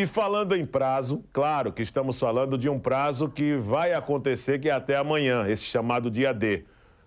E falando em prazo, claro que estamos falando de um prazo que vai acontecer que é até amanhã, esse chamado dia D.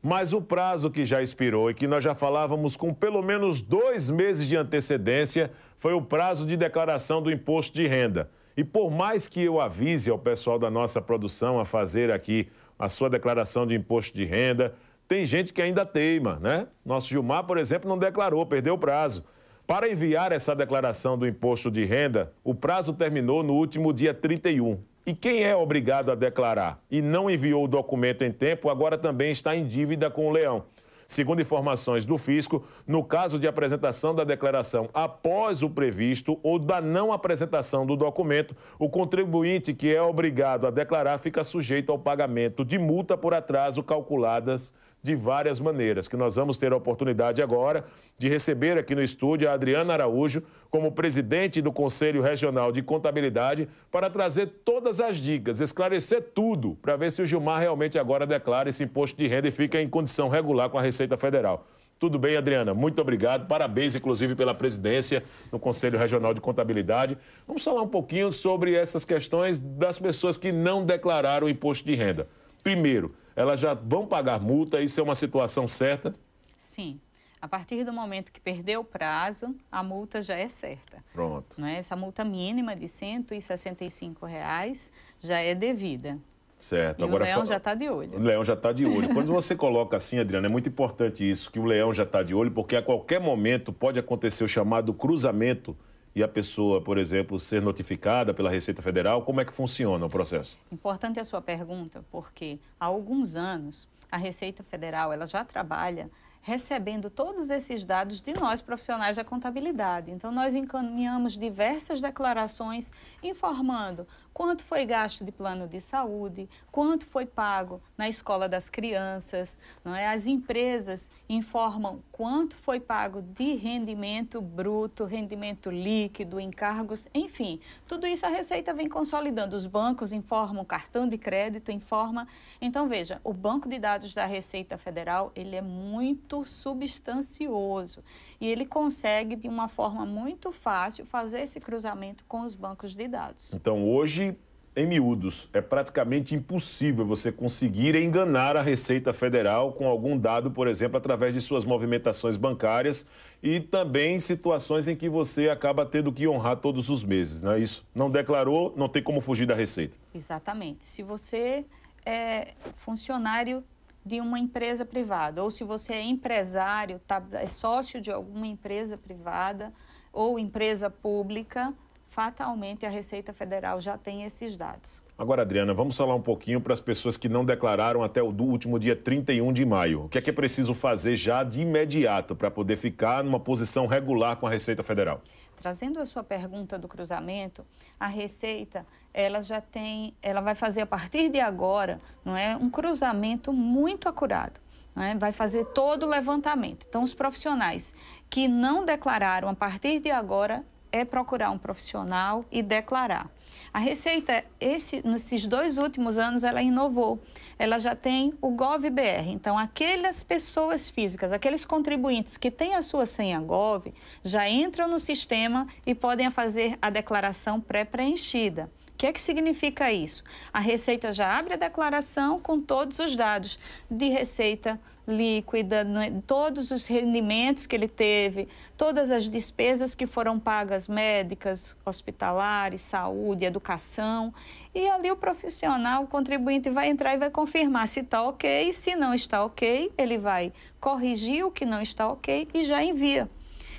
Mas o prazo que já expirou e que nós já falávamos com pelo menos dois meses de antecedência foi o prazo de declaração do imposto de renda. E por mais que eu avise ao pessoal da nossa produção a fazer aqui a sua declaração de imposto de renda, tem gente que ainda teima, né? Nosso Gilmar, por exemplo, não declarou, perdeu o prazo. Para enviar essa declaração do imposto de renda, o prazo terminou no último dia 31. E quem é obrigado a declarar e não enviou o documento em tempo, agora também está em dívida com o leão. Segundo informações do fisco, no caso de apresentação da declaração após o previsto ou da não apresentação do documento, o contribuinte que é obrigado a declarar fica sujeito ao pagamento de multa por atraso calculadas de várias maneiras, que nós vamos ter a oportunidade agora de receber aqui no estúdio a Adriana Araújo como presidente do Conselho Regional de Contabilidade para trazer todas as dicas, esclarecer tudo, para ver se o Gilmar realmente agora declara esse imposto de renda e fica em condição regular com a Receita Federal. Tudo bem, Adriana? Muito obrigado. Parabéns, inclusive, pela presidência no Conselho Regional de Contabilidade. Vamos falar um pouquinho sobre essas questões das pessoas que não declararam o imposto de renda. Primeiro, elas já vão pagar multa, isso é uma situação certa? Sim. A partir do momento que perdeu o prazo, a multa já é certa. Pronto. Não é? Essa multa mínima de R$ 165 reais já é devida. Certo. E Agora, o leão já está de olho. O leão já está de olho. Quando você coloca assim, Adriana, é muito importante isso, que o leão já está de olho, porque a qualquer momento pode acontecer o chamado cruzamento e a pessoa, por exemplo, ser notificada pela Receita Federal? Como é que funciona o processo? Importante a sua pergunta, porque há alguns anos a Receita Federal ela já trabalha recebendo todos esses dados de nós profissionais da contabilidade. Então nós encaminhamos diversas declarações informando quanto foi gasto de plano de saúde, quanto foi pago na escola das crianças, não é? As empresas informam quanto foi pago de rendimento bruto, rendimento líquido, encargos, enfim. Tudo isso a Receita vem consolidando. Os bancos informam, cartão de crédito informa. Então veja, o banco de dados da Receita Federal, ele é muito muito substancioso. E ele consegue, de uma forma muito fácil, fazer esse cruzamento com os bancos de dados. Então, hoje, em miúdos, é praticamente impossível você conseguir enganar a Receita Federal com algum dado, por exemplo, através de suas movimentações bancárias e também situações em que você acaba tendo que honrar todos os meses, não é isso? Não declarou, não tem como fugir da Receita. Exatamente. Se você é funcionário de uma empresa privada, ou se você é empresário, tá, é sócio de alguma empresa privada ou empresa pública, fatalmente a Receita Federal já tem esses dados. Agora, Adriana, vamos falar um pouquinho para as pessoas que não declararam até o último dia 31 de maio. O que é que é preciso fazer já de imediato para poder ficar numa posição regular com a Receita Federal? trazendo a sua pergunta do cruzamento, a receita, ela já tem, ela vai fazer a partir de agora, não é, um cruzamento muito acurado. É? Vai fazer todo o levantamento. Então, os profissionais que não declararam, a partir de agora, é procurar um profissional e declarar. A Receita, esse, nesses dois últimos anos, ela inovou. Ela já tem o GovBR. Então, aquelas pessoas físicas, aqueles contribuintes que têm a sua senha Gov, já entram no sistema e podem fazer a declaração pré-preenchida. O que, é que significa isso? A Receita já abre a declaração com todos os dados de receita líquida, né, todos os rendimentos que ele teve, todas as despesas que foram pagas médicas, hospitalares, saúde, educação. E ali o profissional, o contribuinte, vai entrar e vai confirmar se está ok. Se não está ok, ele vai corrigir o que não está ok e já envia.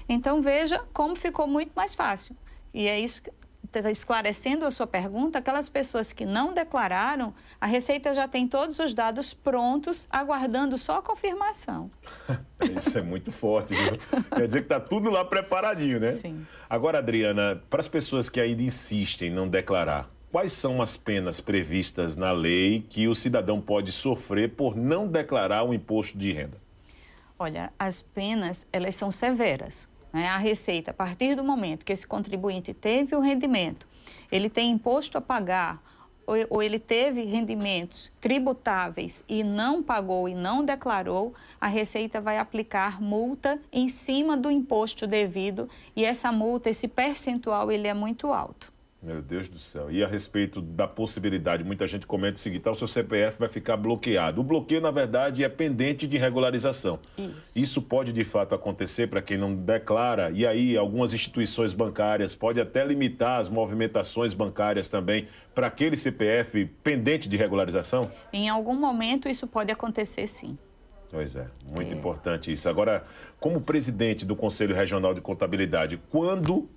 Então veja como ficou muito mais fácil. E é isso Tá esclarecendo a sua pergunta, aquelas pessoas que não declararam, a Receita já tem todos os dados prontos, aguardando só a confirmação. Isso é muito forte, viu? Quer dizer que está tudo lá preparadinho, né? Sim. Agora, Adriana, para as pessoas que ainda insistem em não declarar, quais são as penas previstas na lei que o cidadão pode sofrer por não declarar o imposto de renda? Olha, as penas, elas são severas né, a Receita, a partir do momento que esse contribuinte teve o rendimento, ele tem imposto a pagar ou ele teve rendimentos tributáveis e não pagou e não declarou, a Receita vai aplicar multa em cima do imposto devido e essa multa, esse percentual, ele é muito alto. Meu Deus do céu. E a respeito da possibilidade, muita gente comenta o seguinte: ah, o seu CPF vai ficar bloqueado. O bloqueio, na verdade, é pendente de regularização. Isso, Isso pode de fato acontecer para quem não declara, e aí algumas instituições bancárias podem até limitar as movimentações bancárias também para aquele CPF pendente de regularização? Em algum momento isso pode acontecer sim. Pois é, muito é. importante isso. Agora, como presidente do Conselho Regional de Contabilidade, quando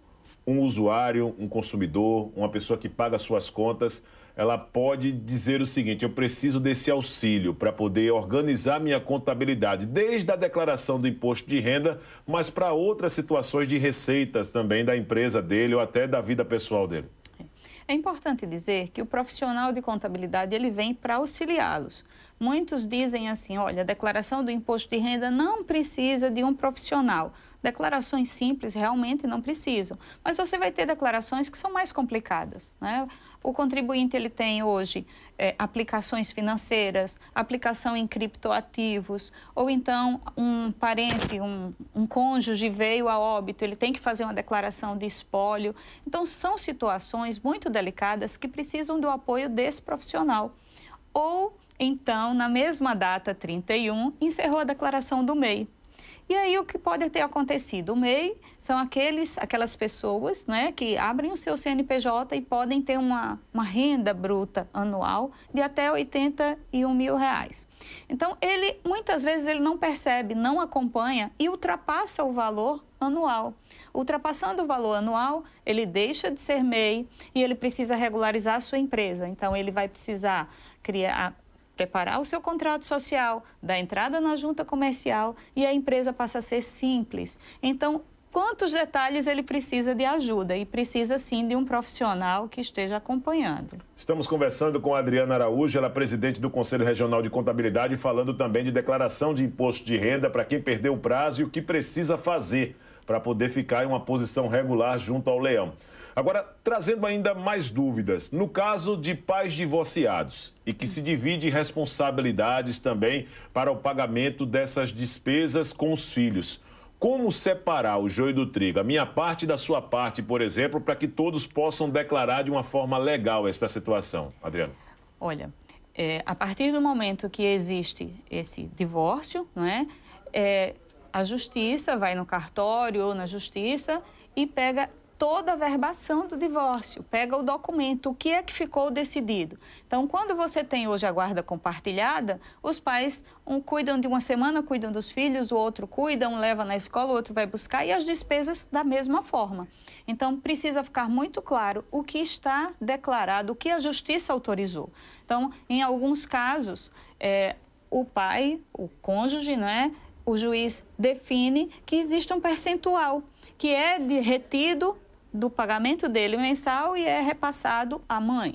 um usuário, um consumidor, uma pessoa que paga suas contas, ela pode dizer o seguinte: eu preciso desse auxílio para poder organizar minha contabilidade, desde a declaração do imposto de renda, mas para outras situações de receitas também da empresa dele ou até da vida pessoal dele. É importante dizer que o profissional de contabilidade ele vem para auxiliá-los, Muitos dizem assim: olha, a declaração do imposto de renda não precisa de um profissional. Declarações simples realmente não precisam, mas você vai ter declarações que são mais complicadas. Né? O contribuinte ele tem hoje é, aplicações financeiras, aplicação em criptoativos, ou então um parente, um, um cônjuge veio a óbito, ele tem que fazer uma declaração de espólio. Então, são situações muito delicadas que precisam do apoio desse profissional. Ou então, na mesma data, 31, encerrou a declaração do MEI. E aí o que pode ter acontecido? O MEI são aqueles, aquelas pessoas né, que abrem o seu CNPJ e podem ter uma, uma renda bruta anual de até 81 mil reais. Então, ele muitas vezes ele não percebe, não acompanha e ultrapassa o valor anual. Ultrapassando o valor anual, ele deixa de ser MEI e ele precisa regularizar a sua empresa. Então, ele vai precisar criar, preparar o seu contrato social, da entrada na junta comercial e a empresa passa a ser simples. Então, quantos detalhes ele precisa de ajuda e precisa sim de um profissional que esteja acompanhando. Estamos conversando com a Adriana Araújo, ela é presidente do Conselho Regional de Contabilidade, falando também de declaração de imposto de renda para quem perdeu o prazo e o que precisa fazer para poder ficar em uma posição regular junto ao leão. Agora, trazendo ainda mais dúvidas, no caso de pais divorciados e que se divide responsabilidades também para o pagamento dessas despesas com os filhos, como separar o joio do trigo, a minha parte da sua parte, por exemplo, para que todos possam declarar de uma forma legal esta situação, Adriano? Olha, é, a partir do momento que existe esse divórcio, não é, é à justiça, vai no cartório ou na justiça e pega toda a verbação do divórcio, pega o documento, o que é que ficou decidido. Então, quando você tem hoje a guarda compartilhada, os pais, um cuidam de uma semana, cuidam dos filhos, o outro cuida, um leva na escola, o outro vai buscar, e as despesas da mesma forma. Então, precisa ficar muito claro o que está declarado, o que a justiça autorizou. Então, em alguns casos, é, o pai, o cônjuge, né? o juiz define que existe um percentual que é retido do pagamento dele mensal e é repassado à mãe.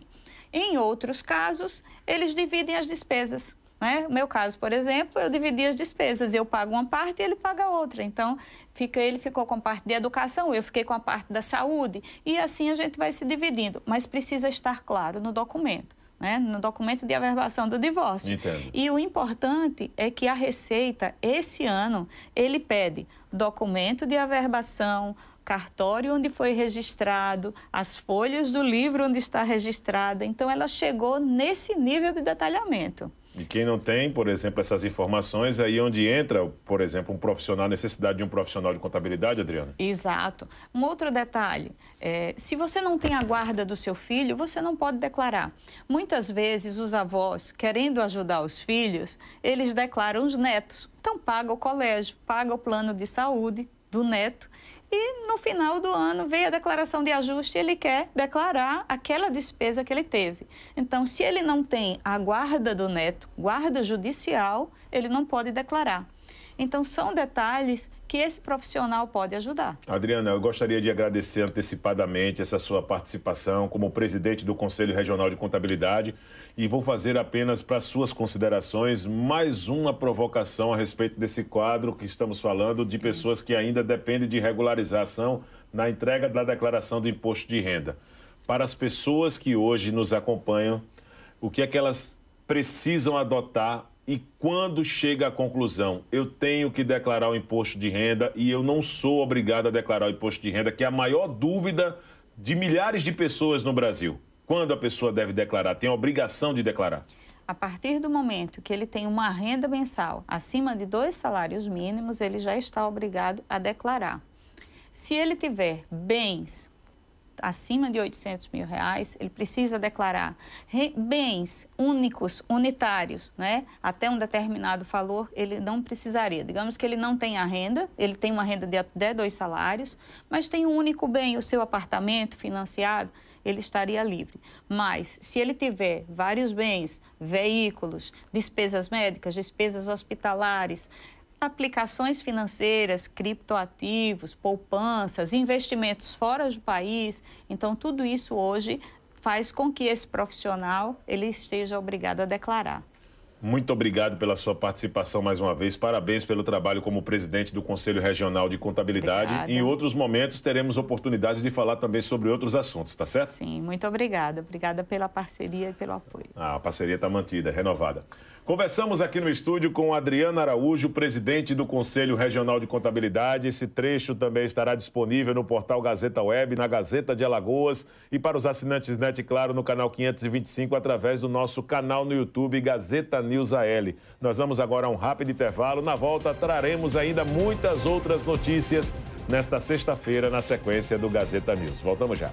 Em outros casos, eles dividem as despesas. Né? No meu caso, por exemplo, eu dividi as despesas, eu pago uma parte e ele paga outra. Então, fica, ele ficou com a parte de educação, eu fiquei com a parte da saúde. E assim a gente vai se dividindo. Mas precisa estar claro no documento né, no documento de averbação do divórcio. Entendo. E o importante é que a Receita, esse ano, ele pede documento de averbação, cartório onde foi registrado, as folhas do livro onde está registrada. Então, ela chegou nesse nível de detalhamento. E quem não tem, por exemplo, essas informações, aí é onde entra, por exemplo, um profissional, necessidade de um profissional de contabilidade, Adriana? Exato. Um outro detalhe, é, se você não tem a guarda do seu filho, você não pode declarar. Muitas vezes os avós, querendo ajudar os filhos, eles declaram os netos. Então, paga o colégio, paga o plano de saúde, do neto. E no final do ano veio a declaração de ajuste e ele quer declarar aquela despesa que ele teve. Então, se ele não tem a guarda do neto, guarda judicial, ele não pode declarar. Então, são detalhes que esse profissional pode ajudar. Adriana, eu gostaria de agradecer antecipadamente essa sua participação como presidente do Conselho Regional de Contabilidade e vou fazer apenas para suas considerações mais uma provocação a respeito desse quadro que estamos falando de pessoas que ainda dependem de regularização na entrega da declaração do imposto de renda. Para as pessoas que hoje nos acompanham, o que é que elas precisam adotar e quando chega à conclusão, eu tenho que declarar o imposto de renda e eu não sou obrigado a declarar o imposto de renda, que é a maior dúvida de milhares de pessoas no Brasil. Quando a pessoa deve declarar, tem a obrigação de declarar. A partir do momento que ele tem uma renda mensal acima de dois salários mínimos, ele já está obrigado a declarar. Se ele tiver bens acima de 800 mil reais, ele precisa declarar bens únicos, unitários, né? até um determinado valor, ele não precisaria. Digamos que ele não tem a renda, ele tem uma renda de até dois salários, mas tem um único bem, o seu apartamento financiado, ele estaria livre. Mas, se ele tiver vários bens, veículos, despesas médicas, despesas hospitalares, aplicações financeiras, criptoativos, poupanças, investimentos fora do país. Então, tudo isso hoje faz com que esse profissional ele esteja obrigado a declarar. Muito obrigado pela sua participação mais uma vez. Parabéns pelo trabalho como presidente do Conselho Regional de Contabilidade. Obrigada. Em outros momentos teremos oportunidades de falar também sobre outros assuntos, tá certo? Sim, muito obrigada. Obrigada pela parceria e pelo apoio. Ah, a parceria está mantida, renovada. Conversamos aqui no estúdio com Adriana Araújo, presidente do Conselho Regional de Contabilidade. Esse trecho também estará disponível no portal Gazeta Web, na Gazeta de Alagoas e para os assinantes NET Claro no canal 525 através do nosso canal no YouTube Gazeta News AL. Nós vamos agora a um rápido intervalo. Na volta traremos ainda muitas outras notícias nesta sexta-feira na sequência do Gazeta News. Voltamos já.